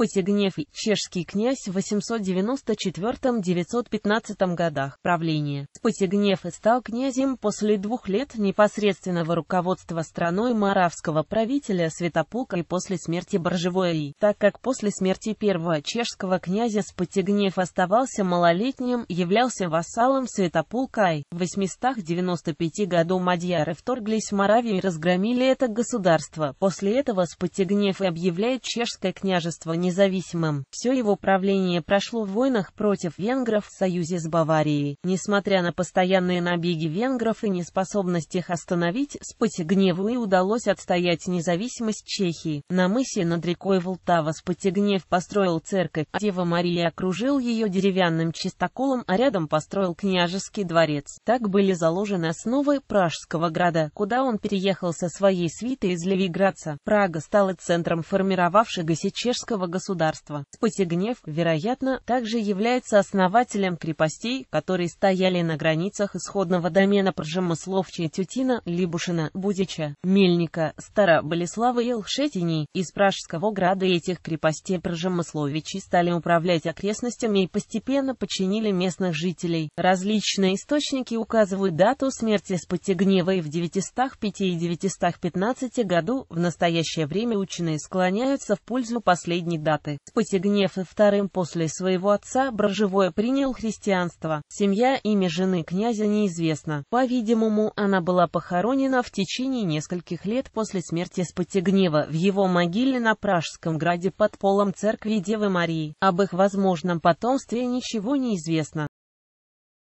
Потегнев и чешский князь в 894-915 годах правления. Потегнев стал князем после двух лет непосредственного руководства страной маравского правителя Святополка и после смерти Боржевой так как после смерти первого чешского князя Спотегнев оставался малолетним, являлся вассалом Святополка В 895 году мадьяры вторглись в Моравию и разгромили это государство. После этого Спотегнев и объявляет чешское княжество не независимым. Все его правление прошло в войнах против венгров в союзе с Баварией. Несмотря на постоянные набеги венгров и неспособность их остановить, спыть гневу и удалось отстоять независимость Чехии. На мысе над рекой Волтава Спотигнев построил церковь, а Дева Мария окружил ее деревянным чистоколом, а рядом построил княжеский дворец. Так были заложены основы Пражского града, куда он переехал со своей свитой из Левиградца. Прага стала центром формировавшегося чешского государства. Спотегнев, вероятно, также является основателем крепостей, которые стояли на границах исходного домена Пржемысловчья Тютина, Либушина, Будича, Мельника, Староболеслава и Лшетини. Из Пражского града этих крепостей Пржемысловичи стали управлять окрестностями и постепенно подчинили местных жителей. Различные источники указывают дату смерти и в 905 и 915 году. В настоящее время ученые склоняются в пользу последней даты. Гнев и вторым после своего отца Брожевое принял христианство. Семья имя жены князя неизвестна. По-видимому, она была похоронена в течение нескольких лет после смерти Спотигнева в его могиле на Пражском граде под полом церкви Девы Марии. Об их возможном потомстве ничего не известно.